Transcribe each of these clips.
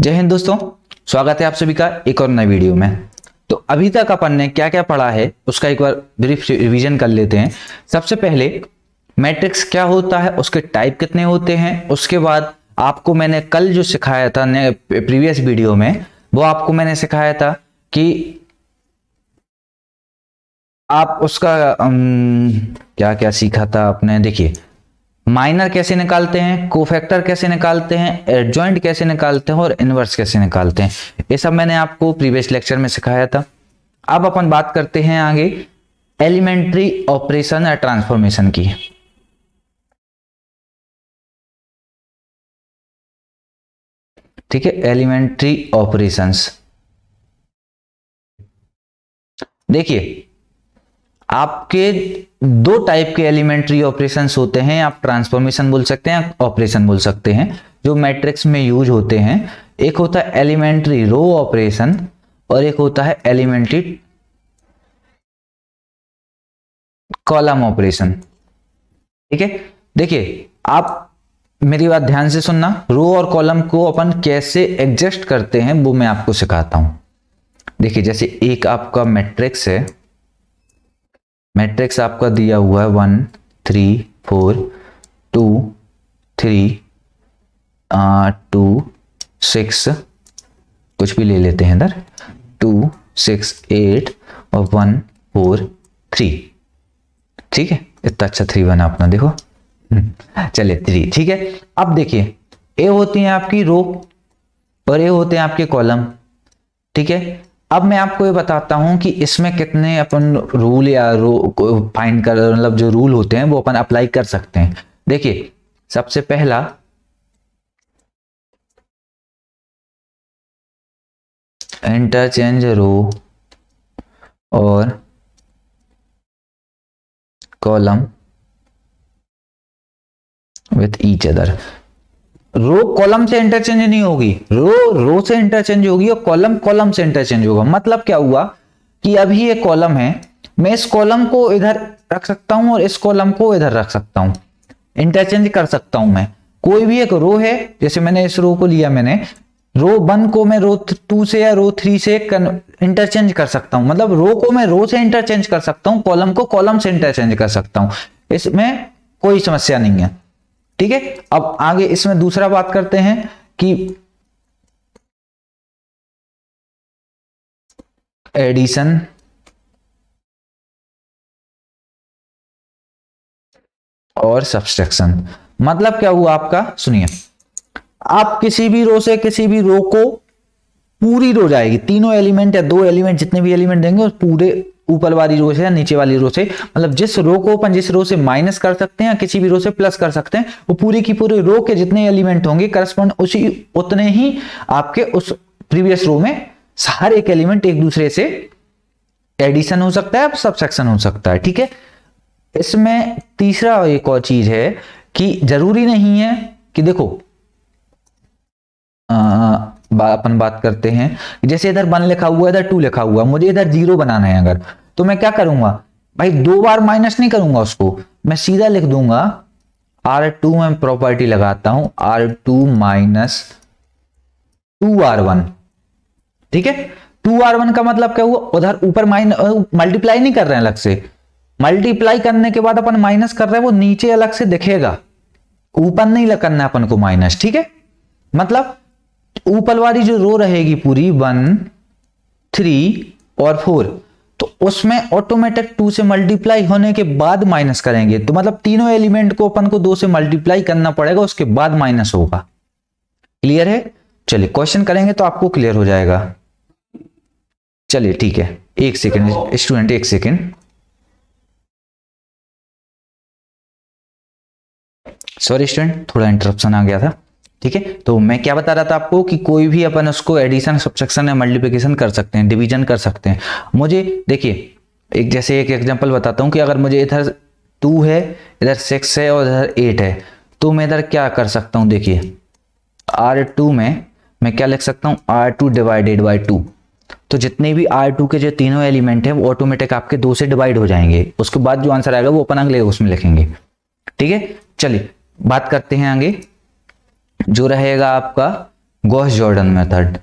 जय हिंद दोस्तों स्वागत है आप सभी का एक और नए वीडियो में तो अभी तक अपन ने क्या क्या पढ़ा है उसका एक बार ब्रीफ रिवीजन कर लेते हैं सबसे पहले मैट्रिक्स क्या होता है उसके टाइप कितने होते हैं उसके बाद आपको मैंने कल जो सिखाया था प्रीवियस वीडियो में वो आपको मैंने सिखाया था कि आप उसका अम, क्या क्या सीखा था आपने देखिए माइनर कैसे निकालते हैं कोफैक्टर कैसे निकालते हैं एडजॉइंट कैसे निकालते हैं और इनवर्स कैसे निकालते हैं ये सब मैंने आपको प्रीवियस लेक्चर में सिखाया था अब अपन बात करते हैं आगे एलिमेंट्री ऑपरेशन या ट्रांसफॉर्मेशन की ठीक है एलिमेंट्री ऑपरेशंस देखिए आपके दो टाइप के एलिमेंट्री ऑपरेशन होते हैं आप ट्रांसफॉर्मेशन बोल सकते हैं ऑपरेशन बोल सकते हैं जो मैट्रिक्स में यूज होते हैं एक होता है एलिमेंट्री रो ऑपरेशन और एक होता है एलिमेंट्री कॉलम ऑपरेशन ठीक है देखिए आप मेरी बात ध्यान से सुनना रो और कॉलम को अपन कैसे एडजस्ट करते हैं वो मैं आपको सिखाता हूं देखिए जैसे एक आपका मैट्रिक्स है मैट्रिक्स आपका दिया हुआ है one three four two three two six कुछ भी ले लेते हैं इधर टू सिक्स एट और वन फोर थ्री ठीक है इतना अच्छा थ्री बना अपना देखो चलिए थ्री ठीक है अब देखिए ए होती है आपकी रो और ए होते हैं आपके कॉलम ठीक है अब मैं आपको ये बताता हूँ कि इसमें कितने अपन रूल या रू फाइंड कर मतलब जो रूल होते हैं वो अपन अप्लाई कर सकते हैं देखिए सबसे पहला इंटरचेंज रो और column with each other row column से इंटरचेंज नहीं होगी रो रो से इंटरचेंज होगी और कॉलम कॉलम से इंटरचेंज होगा मतलब क्या हुआ कि अभी ये कॉलम है मैं इस कॉलम को इधर रख सकता हूं और इस कॉलम को इधर रख सकता हूं इंटरचेंज कर सकता हूं मैं कोई भी एक रो है जैसे मैंने इस रो को लिया मैंने रो वन को मैं रो टू से या रो थ्री से इंटरचेंज कर सकता हूं मतलब रो को मैं रो से इंटरचेंज कर सकता हूं कॉलम को कॉलम से इंटरचेंज कर सकता हूं इसमें कोई समस्या नहीं है ठीक है अब आगे इसमें दूसरा बात करते हैं कि एडिशन और सब्सट्रैक्शन मतलब क्या हुआ आपका सुनिए आप किसी भी रो से किसी भी रो को पूरी रो जाएगी तीनों एलिमेंट या दो एलिमेंट जितने भी एलिमेंट देंगे पूरे ऊपर वाली रो से या नीचे वाली रो से मतलब जिस रो को अपन जिस रो से माइनस कर सकते हैं या किसी भी रो से प्लस कर सकते हैं वो पूरी की पूरी रो के जितने एलिमेंट होंगे करस्पॉन्ड उसी उतने ही आपके उस प्रीवियस रो में हर एक एलिमेंट एक दूसरे से एडिशन हो सकता है सबसेक्शन हो सकता है ठीक है इसमें तीसरा एक और चीज है कि जरूरी नहीं है कि देखो आ, अपन बात करते हैं जैसे इधर वन लिखा हुआ इधर टू लिखा हुआ मुझे इधर जीरो बनाना है अगर तो मैं क्या करूंगा भाई दो बार माइनस नहीं करूंगा उसको मैं सीधा लिख दूंगा आर टू में प्रॉपर्टी लगाता हूं R two minus two R one ठीक है टू आर वन का मतलब क्या हुआ उधर ऊपर माइनस मल्टीप्लाई नहीं कर रहे हैं अलग से मल्टीप्लाई करने के बाद अपन माइनस कर रहे हैं वो नीचे अलग से दिखेगा ऊपर नहीं करना अपन को माइनस ठीक है मतलब ऊपर वाली जो रो रहेगी पूरी वन थ्री और फोर तो उसमें ऑटोमेटिक टू से मल्टीप्लाई होने के बाद माइनस करेंगे तो मतलब तीनों एलिमेंट को अपन को दो से मल्टीप्लाई करना पड़ेगा उसके बाद माइनस होगा क्लियर है चलिए क्वेश्चन करेंगे तो आपको क्लियर हो जाएगा चलिए ठीक है एक सेकेंड स्टूडेंट एक सेकेंड सॉरी स्टूडेंट थोड़ा इंटरप्शन आ गया था ठीक है तो मैं क्या बता रहा था आपको कि कोई भी अपन उसको एडिशन सब्सक्शन या मल्टीप्लीकेशन कर सकते हैं डिविजन कर सकते हैं मुझे देखिए एक जैसे एक एग्जाम्पल बताता हूँ कि अगर मुझे इधर टू है इधर सिक्स है और इधर एट है तो मैं इधर क्या कर सकता हूँ देखिए आर टू में मैं क्या लिख सकता हूँ R two divided by two तो जितने भी आर टू के जो तीनों एलिमेंट हैं वो ऑटोमेटिक आपके दो से डिवाइड हो जाएंगे उसके बाद जो आंसर आएगा वो अपन अगले उसमें लिखेंगे ठीक है चलिए बात करते हैं आगे जो रहेगा आपका Gauss Jordan method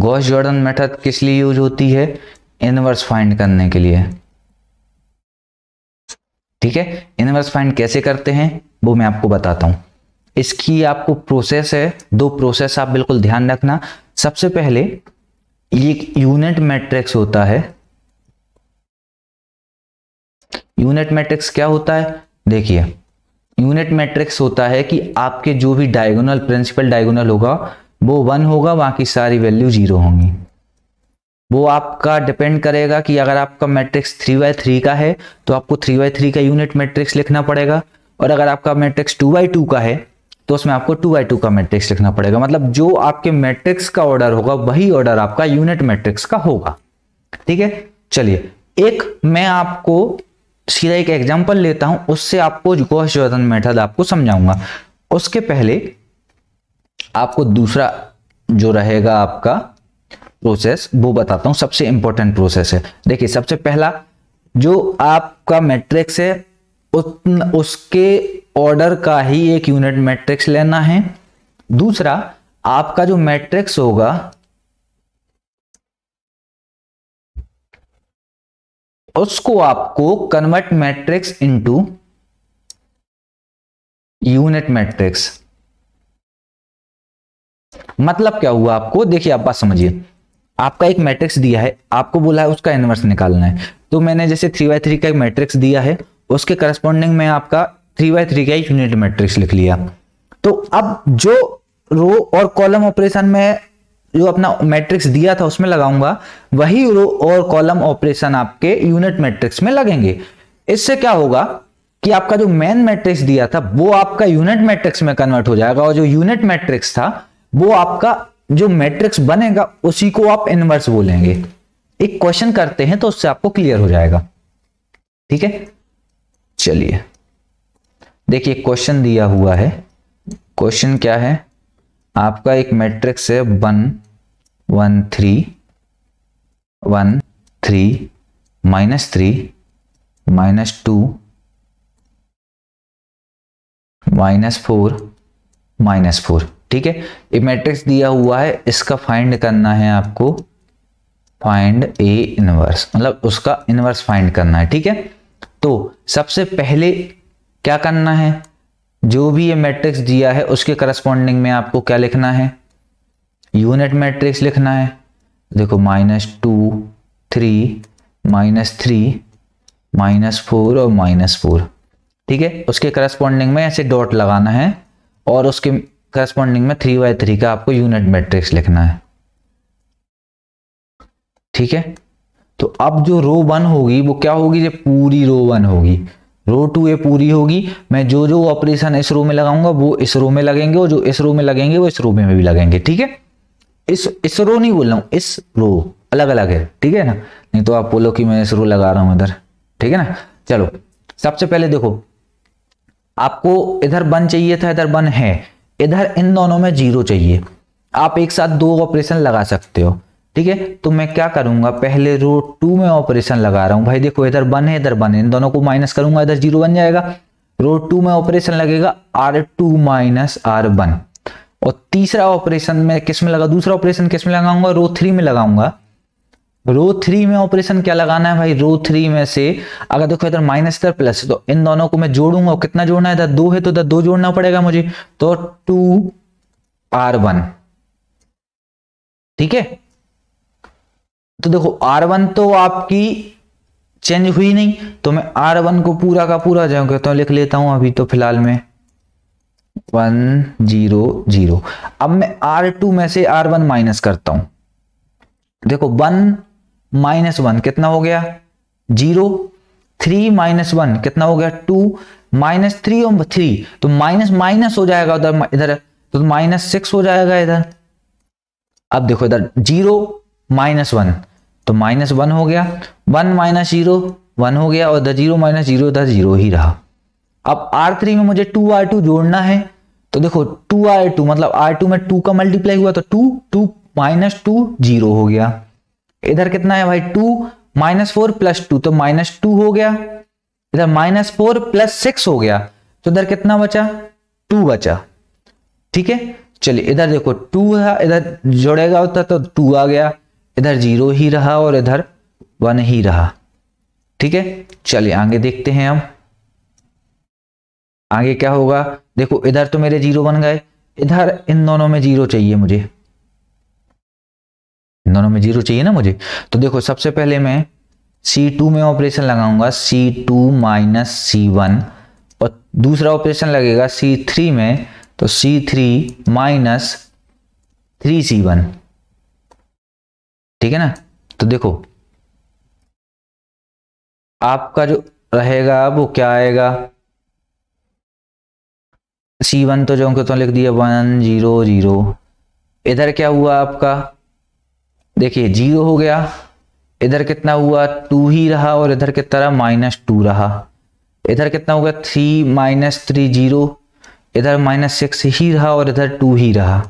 Gauss Jordan method किस लिए यूज होती है इनवर्स फाइंड करने के लिए ठीक है इनवर्स फाइंड कैसे करते हैं वो मैं आपको बताता हूं इसकी आपको प्रोसेस है दो प्रोसेस आप बिल्कुल ध्यान रखना सबसे पहले ये यूनिट मैट्रिक्स होता है यूनिट मैट्रिक्स क्या होता है देखिए यूनिट मैट्रिक्स होता है कि आपके जो भी डायगोनल प्रिंसिपल डायगोनल होगा वो वन होगा बाकी सारी वैल्यू जीरो होंगी वो आपका डिपेंड करेगा कि अगर आपका मैट्रिक्स थ्री बाय थ्री का है तो आपको थ्री बाय थ्री का यूनिट मैट्रिक्स लिखना पड़ेगा और अगर आपका मैट्रिक्स टू बाई टू का है तो उसमें आपको टू बाई टू का मैट्रिक्स लिखना पड़ेगा मतलब जो आपके मैट्रिक्स का ऑर्डर होगा वही ऑर्डर आपका यूनिट मैट्रिक्स का होगा ठीक है चलिए एक मैं आपको सीधा एक एग्जाम्पल लेता हूं उससे आपको गोश जॉर्डन मेथड आपको समझाऊंगा उसके पहले आपको दूसरा जो रहेगा आपका प्रोसेस वो बताता हूं सबसे इंपॉर्टेंट प्रोसेस है देखिए सबसे पहला जो आपका मैट्रिक्स है उतन, उसके ऑर्डर का ही एक यूनिट मैट्रिक्स लेना है दूसरा आपका जो मैट्रिक्स होगा उसको आपको convert matrix into unit matrix मतलब क्या हुआ आपको देखिए आप बात समझिए आपका एक मैट्रिक्स दिया है आपको बोला है उसका इन्वर्स निकालना है तो मैंने जैसे थ्री बाय थ्री का एक मैट्रिक्स दिया है उसके करस्पॉन्डिंग में आपका थ्री बाय थ्री का यूनिट मैट्रिक्स लिख लिया तो अब जो रो और कॉलम ऑपरेशन में जो अपना मैट्रिक्स दिया था उसमें लगाऊंगा वही रो और कॉलम ऑपरेशन आपके यूनिट मैट्रिक्स में लगेंगे इससे क्या होगा कि आपका जो मेन मैट्रिक्स दिया था वो आपका यूनिट मैट्रिक्स में कन्वर्ट हो जाएगा और जो यूनिट मैट्रिक्स था वो आपका जो मैट्रिक्स बनेगा उसी को आप इनवर्स बोलेंगे एक क्वेश्चन करते हैं तो उससे आपको क्लियर हो जाएगा ठीक है चलिए देखिए क्वेश्चन दिया हुआ है क्वेश्चन क्या है आपका एक मैट्रिक्स है one one three one three minus three minus two minus four minus four ठीक है ये मैट्रिक्स दिया हुआ है इसका फाइंड करना है आपको फाइंड ए इनवर्स मतलब उसका इनवर्स फाइंड करना है ठीक है तो सबसे पहले क्या करना है जो भी ये मैट्रिक्स दिया है उसके करस्पॉन्डिंग में आपको क्या लिखना है यूनिट मैट्रिक्स लिखना है देखो minus two three minus three minus four और माइनस फोर ठीक है उसके करस्पॉन्डिंग में ऐसे डॉट लगाना है और उसके करस्पॉन्डिंग में थ्री बाय थ्री का आपको यूनिट मैट्रिक्स लिखना है ठीक है तो अब जो रो वन होगी वो क्या होगी ये पूरी रो वन होगी रो टू ए पूरी होगी मैं जो जो ऑपरेशन इस रो में लगाऊंगा वो इस रो में लगेंगे और जो इस रो में लगेंगे वो इस रो में भी लगेंगे ठीक है इस इस रो नहीं बोल रहा हूँ इस रो अलग अलग है ठीक है ना नहीं तो आप बोलो कि मैं इस रो लगा रहा हूं इधर ठीक है ना चलो सबसे पहले देखो आपको इधर वन चाहिए था इधर बन है इधर इन दोनों में जीरो चाहिए आप एक साथ दो ऑपरेशन लगा सकते हो ठीक है तो मैं क्या करूंगा पहले रो टू में ऑपरेशन लगा रहा हूं भाई देखो इधर वन है इधर वन है इन दोनों को माइनस करूंगा इधर जीरो बन जाएगा रो टू में ऑपरेशन लगेगा R two minus R one और तीसरा ऑपरेशन में किस में लगा दूसरा ऑपरेशन किस में लगाऊंगा रो थ्री में लगाऊंगा रो थ्री में ऑपरेशन क्या लगाना है भाई रो थ्री में से अगर देखो इधर माइनस इधर प्लस तो इन दोनों को मैं जोड़ूंगा कितना जोड़ना है इधर दो है तो इधर दो जोड़ना पड़ेगा मुझे तो टू आर वन ठीक है तो देखो आर वन तो आपकी चेंज हुई नहीं तो मैं आर वन को पूरा का पूरा जो कहता हूँ लिख लेता हूं अभी तो फिलहाल में वन जीरो जीरो अब मैं आर टू में से आर वन माइनस करता हूं देखो वन माइनस वन कितना हो गया जीरो थ्री माइनस वन कितना हो गया टू माइनस थ्री और थ्री तो माइनस माइनस हो जाएगा उधर इधर तो माइनस सिक्स हो जाएगा इधर अब देखो इधर जीरो माइनस वन तो माइनस वन हो गया वन माइनस जीरो वन हो गया और the zero minus zero the zero ही रहा अब आर थ्री में मुझे टू आर टू जोड़ना है तो देखो टू आर टू मतलब आर टू में टू का मल्टीप्लाई हुआ तो two two minus two zero हो गया इधर कितना है भाई two minus four plus two तो माइनस टू हो गया इधर माइनस फोर प्लस सिक्स हो गया तो इधर कितना बचा टू बचा ठीक है चलिए इधर देखो टू है इधर जोड़ेगा होता तो टू आ गया इधर जीरो ही रहा और इधर वन ही रहा ठीक है चलिए आगे देखते हैं हम आगे क्या होगा देखो इधर तो मेरे जीरो बन गए इधर इन दोनों में जीरो चाहिए मुझे इन दोनों में जीरो चाहिए ना मुझे तो देखो सबसे पहले मैं C2 में ऑपरेशन लगाऊंगा C2 टू माइनस सी और दूसरा ऑपरेशन लगेगा C3 में तो C3 three minus three C one ठीक है ना तो देखो आपका जो रहेगा वो क्या आएगा सी वन तो जो तो लिख दिया वन जीरो जीरो इधर क्या हुआ आपका देखिए जीरो हो गया इधर कितना हुआ टू ही रहा और इधर कितना रहा माइनस टू रहा इधर कितना हो गया थ्री माइनस थ्री जीरो इधर माइनस सिक्स ही रहा और इधर टू ही रहा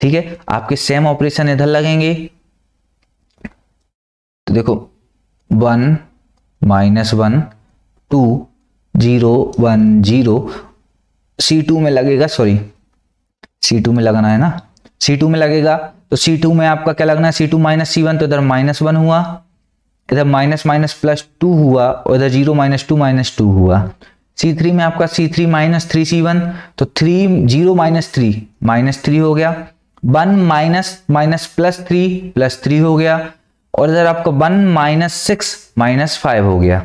ठीक है आपके सेम ऑपरेशन इधर लगेंगे तो देखो one minus one two zero one zero C two में लगेगा सॉरी सी टू में लगना है ना सी टू में लगेगा तो सी टू में आपका क्या लगना है C two minus C one तो इधर माइनस वन हुआ इधर माइनस माइनस प्लस टू हुआ और इधर zero minus two minus two हुआ सी थ्री में आपका C three minus three C one तो three zero minus three minus three हो गया one minus minus plus three plus three हो गया और इधर आपका one minus six minus five हो गया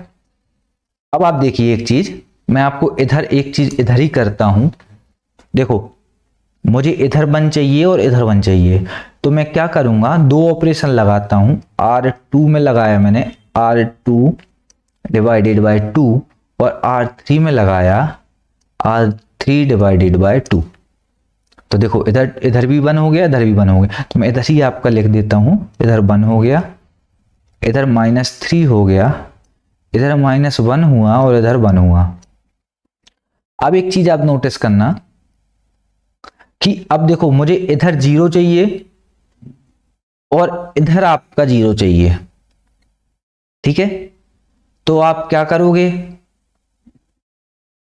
अब आप देखिए एक चीज मैं आपको इधर एक चीज इधर ही करता हूं देखो मुझे इधर वन चाहिए और इधर वन चाहिए तो मैं क्या करूंगा दो ऑपरेशन लगाता हूं आर टू में लगाया मैंने R two divided by two और आर थ्री में लगाया R three divided by two तो देखो इधर इधर भी वन हो गया इधर भी वन हो गया तो मैं इधर ही आपका लिख देता हूँ इधर वन हो गया इधर माइनस थ्री हो गया इधर माइनस वन हुआ और इधर वन हुआ अब एक चीज आप नोटिस करना कि अब देखो मुझे इधर जीरो चाहिए और इधर आपका जीरो चाहिए ठीक है तो आप क्या करोगे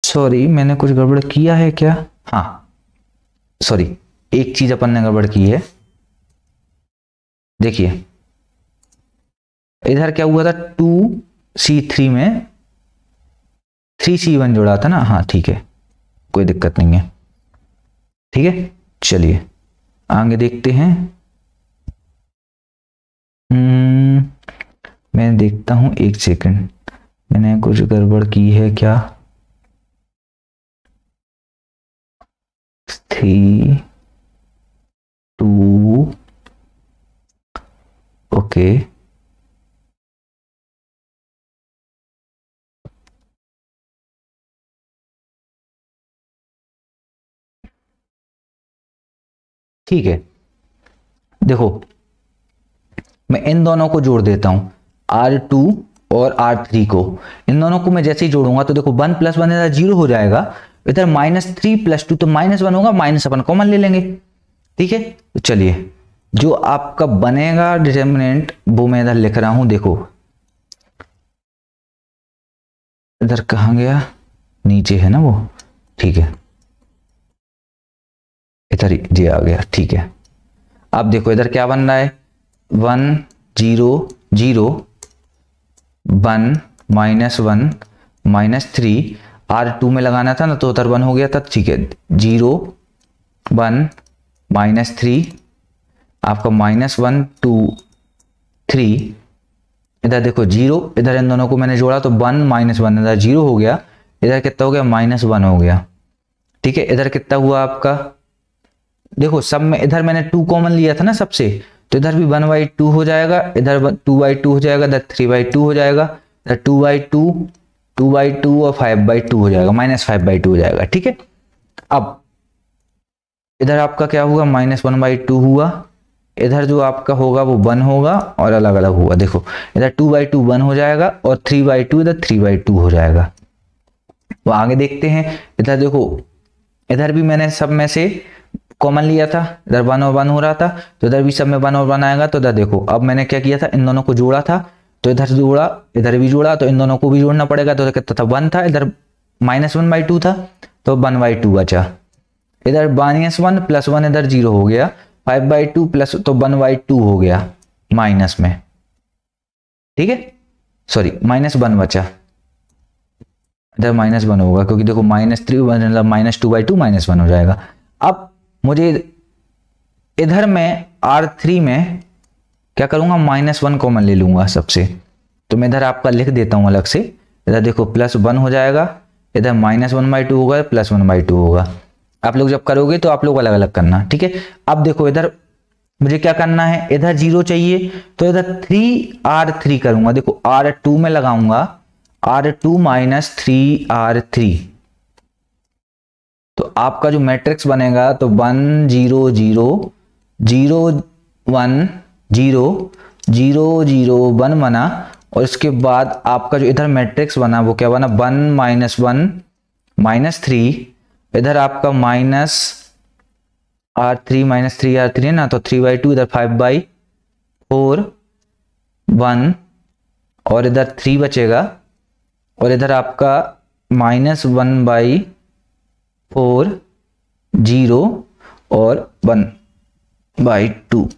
सॉरी मैंने कुछ गड़बड़ किया है क्या हाँ सॉरी एक चीज अपन ने गड़बड़ की है देखिए इधर क्या हुआ था टू सी थ्री में थ्री सी वन जोड़ा था ना हाँ ठीक है कोई दिक्कत नहीं है ठीक है चलिए आगे देखते हैं हम्म, मैं देखता हूं एक सेकंड मैंने कुछ गड़बड़ की है क्या थ्री टू ओके ठीक है देखो मैं इन दोनों को जोड़ देता हूं आर टू और आर थ्री को इन दोनों को मैं जैसे ही जोड़ूंगा तो देखो वन प्लस वन जीरो हो जाएगा इधर माइनस थ्री प्लस टू तो माइनस वन होगा माइनस अपन कॉमन ले लेंगे ठीक है तो चलिए जो आपका बनेगा डिटर्मिनेंट वो मैं इधर लिख रहा हूं देखो इधर कहा गया नीचे है ना वो ठीक है इधर ये आ गया ठीक है आप देखो इधर क्या बन रहा है one zero zero one minus one minus three R two में लगाना था ना तो उधर वन हो गया था ठीक है जीरो वन माइनस थ्री आपका माइनस वन टू थ्री इधर देखो जीरो इधर इन दोनों को मैंने जोड़ा तो वन माइनस वन इधर जीरो हो गया इधर कितना हो गया माइनस वन हो गया ठीक है इधर कितना हुआ आपका देखो सब में इधर मैंने टू कॉमन लिया था ना सबसे तो इधर भी वन बाई टू हो जाएगा इधर टू बाई टू हो जाएगा इधर थ्री बाई टू हो जाएगा इधर two by two two by two और फाइव बाई टू हो जाएगा माइनस फाइव बाई टू हो जाएगा ठीक है अब इधर आपका क्या हुआ माइनस वन बाई टू हुआ इधर जो आपका होगा वो वन होगा और अलग अलग हुआ देखो इधर टू बाई टू वन हो जाएगा और थ्री बाई टू इधर थ्री बाई टू हो जाएगा वो आगे देखते हैं इधर देखो इधर भी मैंने सब में से कॉमन लिया था इधर वन और वन हो रहा था तो इधर भी सब में वन और वन आएगा तो इधर देखो अब मैंने क्या किया था इन दोनों को जोड़ा था तो इधर से जोड़ा इधर भी जुड़ा तो इन दोनों को भी जोड़ना पड़ेगा तो कितना था वन था इधर माइनस वन बाई टू था तो वन बाई टू बचा इधर माइनस वन प्लस वन इधर जीरो हो गया फाइव बाई टू प्लस तो वन बाई टू हो गया माइनस में ठीक है सॉरी माइनस वन बचा इधर माइनस वन होगा क्योंकि देखो माइनस थ्री मतलब minus two by two minus one हो जाएगा अब मुझे इधर में आर थ्री में क्या करूंगा माइनस वन कॉमन ले लूंगा सबसे तो मैं इधर आपका लिख देता हूं अलग से इधर देखो प्लस वन हो जाएगा इधर माइनस वन बाई टू होगा प्लस वन बाई टू होगा आप लोग जब करोगे तो आप लोग अलग अलग करना ठीक है अब देखो इधर मुझे क्या करना है इधर जीरो चाहिए तो इधर थ्री आर थ्री करूंगा देखो आर टू में लगाऊंगा R two minus three R three तो आपका जो मैट्रिक्स बनेगा तो one zero zero zero one zero zero zero one बना और इसके बाद आपका जो इधर मैट्रिक्स बना वो क्या बना one minus one minus three इधर आपका minus R three minus three R three है ना तो थ्री बाई टू इधर फाइव बाई फोर वन और इधर थ्री बचेगा और इधर आपका minus one by four zero और वन बाई टू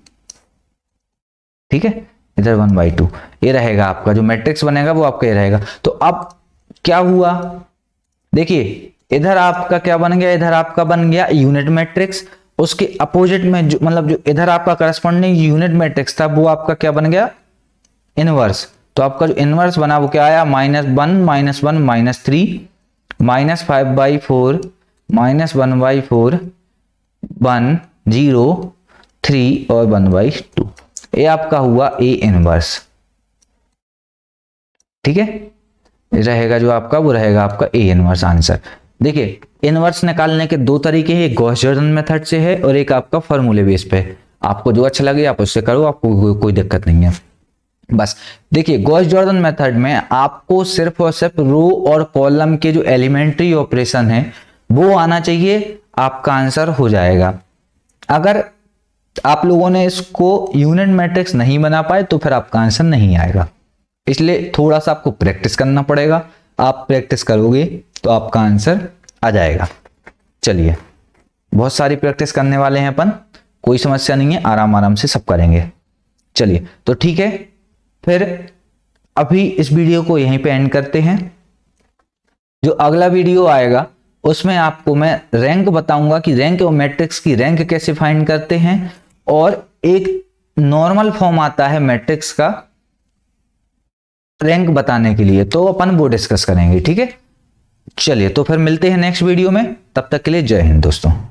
ठीक है इधर वन बाई टू ये रहेगा आपका जो मैट्रिक्स बनेगा वो आपका ये रहेगा तो अब क्या हुआ देखिए इधर आपका क्या बन गया इधर आपका बन गया यूनिट मैट्रिक्स उसके अपोजिट में जो मतलब जो इधर आपका करस्पॉन्डिंग यूनिट मैट्रिक्स था वो आपका क्या बन गया इनवर्स तो आपका जो इनवर्स बना वो क्या आया minus one minus one minus three minus five by four minus one by four one zero three और वन बाई टू ये आपका हुआ ए इनवर्स ठीक है रहेगा जो आपका वो रहेगा आपका ए इनवर्स आंसर देखिए इनवर्स निकालने के दो तरीके हैं एक गॉस जॉर्डन मेथड से है और एक आपका फॉर्मूले बेस पे आपको जो अच्छा लगे आप उससे करो आपको कोई दिक्कत नहीं है बस देखिए गॉस जॉर्डन मेथड में आपको सिर्फ और सिर्फ रो और कॉलम के जो एलिमेंट्री ऑपरेशन है वो आना चाहिए आपका आंसर हो जाएगा अगर आप लोगों ने इसको यूनिट मैट्रिक्स नहीं बना पाए तो फिर आपका आंसर नहीं आएगा इसलिए थोड़ा सा आपको प्रैक्टिस करना पड़ेगा आप प्रैक्टिस करोगे तो आपका आंसर आ जाएगा चलिए बहुत सारी प्रैक्टिस करने वाले हैं अपन कोई समस्या नहीं है आराम आराम से सब करेंगे चलिए तो ठीक है फिर अभी इस वीडियो को यहीं पे एंड करते हैं जो अगला वीडियो आएगा उसमें आपको मैं रैंक बताऊंगा कि रैंक और मैट्रिक्स की रैंक कैसे फाइंड करते हैं और एक नॉर्मल फॉर्म आता है मैट्रिक्स का रैंक बताने के लिए तो अपन वो डिस्कस करेंगे ठीक है चलिए तो फिर मिलते हैं नेक्स्ट वीडियो में तब तक के लिए जय हिंद दोस्तों